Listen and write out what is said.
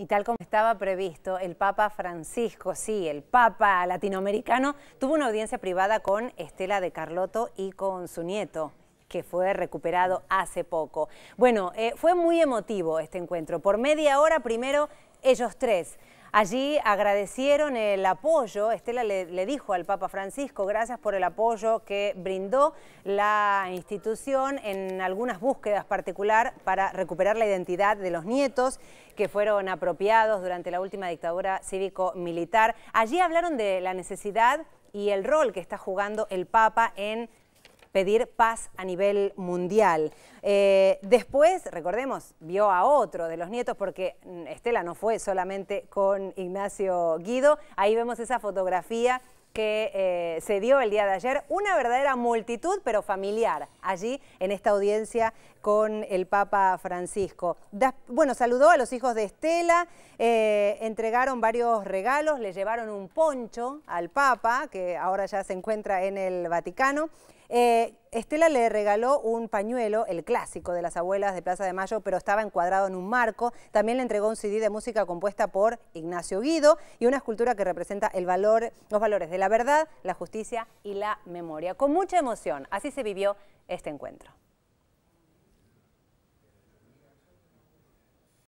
Y tal como estaba previsto, el Papa Francisco, sí, el Papa latinoamericano, tuvo una audiencia privada con Estela de Carlotto y con su nieto que fue recuperado hace poco. Bueno, eh, fue muy emotivo este encuentro. Por media hora primero ellos tres. Allí agradecieron el apoyo, Estela le, dijo al Papa Francisco, gracias por el apoyo que brindó la institución en algunas búsquedas particular para recuperar la identidad de los nietos que fueron apropiados durante la última dictadura cívico-militar. Allí hablaron de la necesidad y el rol que está jugando el Papa en pedir paz a nivel mundial. Eh, después, recordemos, vio a otro de los nietos porque mm, Estela no fue solamente con Ignacio Guido. Ahí vemos esa fotografía que eh, se dio el día de ayer, una verdadera multitud, pero familiar, allí en esta audiencia con el Papa Francisco. bueno, saludó a los hijos de Estela, eh, entregaron varios regalos, le llevaron un poncho al Papa, que ahora ya se encuentra en el Vaticano. Eh, Estela le regaló un pañuelo, el clásico de las abuelas de Plaza de Mayo, pero estaba encuadrado en un marco. También le entregó un CD de música compuesta por Ignacio Guido y una escultura que representa los valores de la verdad, la justicia y la memoria. Con mucha emoción, así se vivió este encuentro.